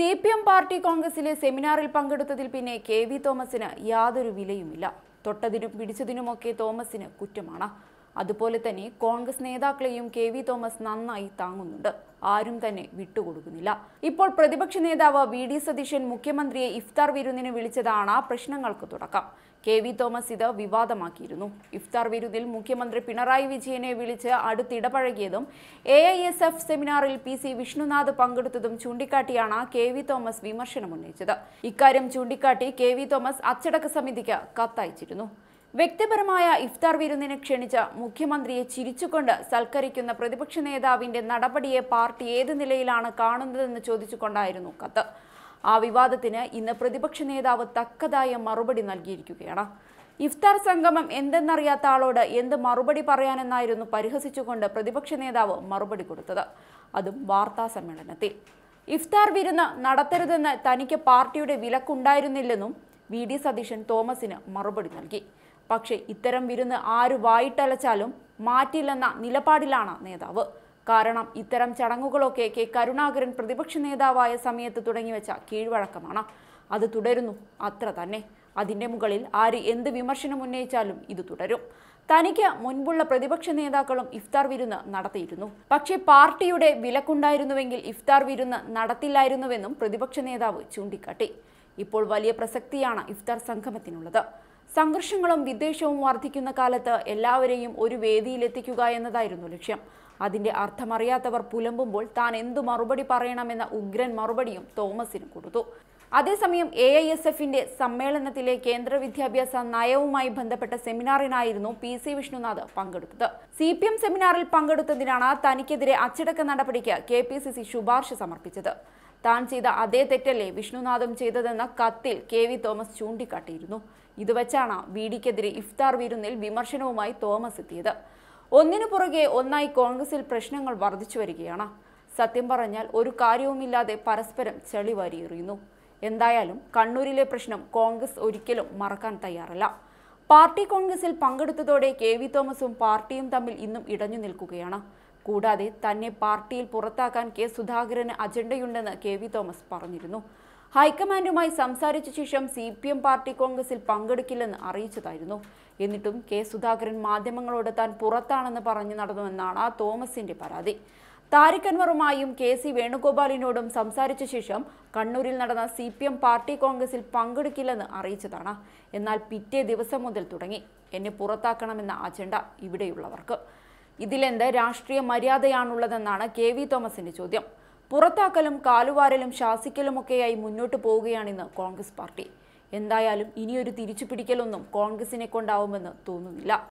C P M party കോൺഗ്രസിലെ സെമിനാറിൽ പങ്കെടുത്തതിൽ പിന്നെ കെ വി തോമസിന് യാതൊരു വിലയുമില്ല തൊട്ടതിനും പിടിച്ചതിനുമൊക്കെ തോമസിന് കുറ്റമാണ് അതുപോലെ തന്നെ കോൺഗ്രസ് നേതാക്കളെയും കെ വി തോമസ് നന്നായി താങ്ങുന്നുണ്ട് ആരും തന്നെ വിട്ടുകൊടുക്കുന്നില്ല ഇപ്പോൾ പ്രതിപക്ഷ നേതാവ് വി ഡി സതീശൻ മുഖ്യമന്ത്രിയെ ഇഫ്താർ വിരുന്നിന് വിളിച്ചതാണ് പ്രശ്നങ്ങൾക്ക് തുടക്കം കെ വി തോമസ് ഇത് വിവാദമാക്കിയിരുന്നു ഇഫ്താർ വിരുന്നിൽ മുഖ്യമന്ത്രി പിണറായി വിജയനെ വിളിച്ച് അടുത്തിടപഴകിയതും എ ഐ എസ് എഫ് സെമിനാറിൽ പി സി വിഷ്ണുനാഥ് പങ്കെടുത്തതും ചൂണ്ടിക്കാട്ടിയാണ് കെ വി തോമസ് വിമർശനമുന്നയിച്ചത് ഇക്കാര്യം ചൂണ്ടിക്കാട്ടി കെ വി തോമസ് അച്ചടക്ക സമിതിക്ക് കത്തയച്ചിരുന്നു വ്യക്തിപരമായ ഇഫ്താർ വിരുന്നിന് ക്ഷണിച്ച മുഖ്യമന്ത്രിയെ ചിരിച്ചുകൊണ്ട് സൽക്കരിക്കുന്ന പ്രതിപക്ഷ നേതാവിന്റെ നടപടിയെ പാർട്ടി ഏത് നിലയിലാണ് കാണുന്നതെന്ന് ചോദിച്ചുകൊണ്ടായിരുന്നു കത്ത് ആ വിവാദത്തിന് ഇന്ന് പ്രതിപക്ഷ നേതാവ് തക്കതായ മറുപടി നൽകിയിരിക്കുകയാണ് ഇഫ്താർ സംഗമം എന്തെന്നറിയാത്ത ആളോട് എന്ത് മറുപടി പറയാനെന്നായിരുന്നു പരിഹസിച്ചുകൊണ്ട് പ്രതിപക്ഷ നേതാവ് മറുപടി കൊടുത്തത് അതും വാർത്താ സമ്മേളനത്തിൽ ഇഫ്താർ വിരുന്ന് നടത്തരുതെന്ന് തനിക്ക് പാർട്ടിയുടെ വിലക്കുണ്ടായിരുന്നില്ലെന്നും വി ഡി സതീശൻ തോമസിന് മറുപടി നൽകി പക്ഷേ ഇത്തരം വിരുന്ന് ആര് വായിട്ടലച്ചാലും മാറ്റില്ലെന്ന നിലപാടിലാണ് നേതാവ് കാരണം ഇത്തരം ചടങ്ങുകളൊക്കെ കെ കരുണാകരൻ പ്രതിപക്ഷ നേതാവായ സമയത്ത് തുടങ്ങിവെച്ച കീഴ്വഴക്കമാണ് അത് തുടരുന്നു അത്ര തന്നെ അതിൻ്റെ മുകളിൽ ആര് എന്ത് വിമർശനം ഉന്നയിച്ചാലും ഇത് തുടരും തനിക്ക് മുൻപുള്ള പ്രതിപക്ഷ നേതാക്കളും ഇഫ്താർ വിരുന്ന് നടത്തിയിരുന്നു പക്ഷേ പാർട്ടിയുടെ വിലക്കുണ്ടായിരുന്നുവെങ്കിൽ ഇഫ്താർ വിരുന്ന് നടത്തില്ലായിരുന്നുവെന്നും പ്രതിപക്ഷ നേതാവ് ചൂണ്ടിക്കാട്ടി ഇപ്പോൾ വലിയ പ്രസക്തിയാണ് ഇഫ്താർ സംഗമത്തിനുള്ളത് സംഘർഷങ്ങളും വിദ്വേഷവും വർദ്ധിക്കുന്ന കാലത്ത് എല്ലാവരെയും ഒരു വേദിയിലെത്തിക്കുക എന്നതായിരുന്നു ലക്ഷ്യം അതിന്റെ അർത്ഥമറിയാത്തവർ പുലമ്പുമ്പോൾ താൻ എന്തു മറുപടി പറയണമെന്ന ഉഗ്രൻ മറുപടിയും തോമസിന് കൊടുത്തു അതേസമയം എ ഐ എസ് എഫിന്റെ സമ്മേളനത്തിലെ കേന്ദ്ര വിദ്യാഭ്യാസ നയവുമായി ബന്ധപ്പെട്ട സെമിനാറിനായിരുന്നു പി സി വിഷ്ണുനാഥ് പങ്കെടുത്തത് സി പി എം സെമിനാറിൽ പങ്കെടുത്തതിനാണ് തനിക്കെതിരെ അച്ചടക്ക നടപടിക്ക് കെ പി സി സി ശുപാർശ സമർപ്പിച്ചത് താൻ ചെയ്ത അതേ തെറ്റല്ലേ വിഷ്ണുനാഥും ചെയ്തതെന്ന കത്തിൽ കെ വി തോമസ് ചൂണ്ടിക്കാട്ടിയിരുന്നു ഇത് വച്ചാണ് വി ഡിക്കെതിരെ ഇഫ്താർ വിരുന്നിൽ വിമർശനവുമായി തോമസ് എത്തിയത് ഒന്നിനു പുറകെ ഒന്നായി കോൺഗ്രസിൽ പ്രശ്നങ്ങൾ വർദ്ധിച്ചു വരികയാണ് സത്യം പറഞ്ഞാൽ ഒരു കാര്യവുമില്ലാതെ പരസ്പരം വാരിയെറിയുന്നു എന്തായാലും കണ്ണൂരിലെ പ്രശ്നം കോൺഗ്രസ് ഒരിക്കലും മറക്കാൻ തയ്യാറല്ല പാർട്ടി കോൺഗ്രസിൽ പങ്കെടുത്തതോടെ കെ വി തോമസും പാർട്ടിയും തമ്മിൽ ഇന്നും ഇടഞ്ഞു നിൽക്കുകയാണ് കൂടാതെ തന്നെ പാർട്ടിയിൽ പുറത്താക്കാൻ കെ സുധാകരന് അജണ്ടയുണ്ടെന്ന് കെ വി തോമസ് പറഞ്ഞിരുന്നു ഹൈക്കമാൻഡുമായി സംസാരിച്ച ശേഷം സി പി എം പാർട്ടി കോൺഗ്രസിൽ പങ്കെടുക്കില്ലെന്ന് അറിയിച്ചതായിരുന്നു എന്നിട്ടും കെ സുധാകരൻ മാധ്യമങ്ങളോട് താൻ പുറത്താണെന്ന് പറഞ്ഞു നടന്നുവെന്നാണ് തോമസിന്റെ പരാതി താരിഖ് അൻവറുമായും കെ സി വേണുഗോപാലിനോടും സംസാരിച്ച ശേഷം കണ്ണൂരിൽ നടന്ന സി പി എം പാർട്ടി കോൺഗ്രസിൽ പങ്കെടുക്കില്ലെന്ന് അറിയിച്ചതാണ് എന്നാൽ പിറ്റേ ദിവസം മുതൽ തുടങ്ങി എന്നെ പുറത്താക്കണമെന്ന അജണ്ട ഇവിടെയുള്ളവർക്ക് ഇതിലെന്ത് രാഷ്ട്രീയ മര്യാദയാണുള്ളതെന്നാണ് കെ വി തോമസിന്റെ ചോദ്യം പുറത്താക്കലും കാലുവാരലും ശാസിക്കലുമൊക്കെയായി മുന്നോട്ടു പോവുകയാണിന്ന് കോൺഗ്രസ് പാർട്ടി എന്തായാലും ഇനിയൊരു തിരിച്ചുപിടിക്കലൊന്നും കോൺഗ്രസിനെ കൊണ്ടാവുമെന്ന് തോന്നുന്നില്ല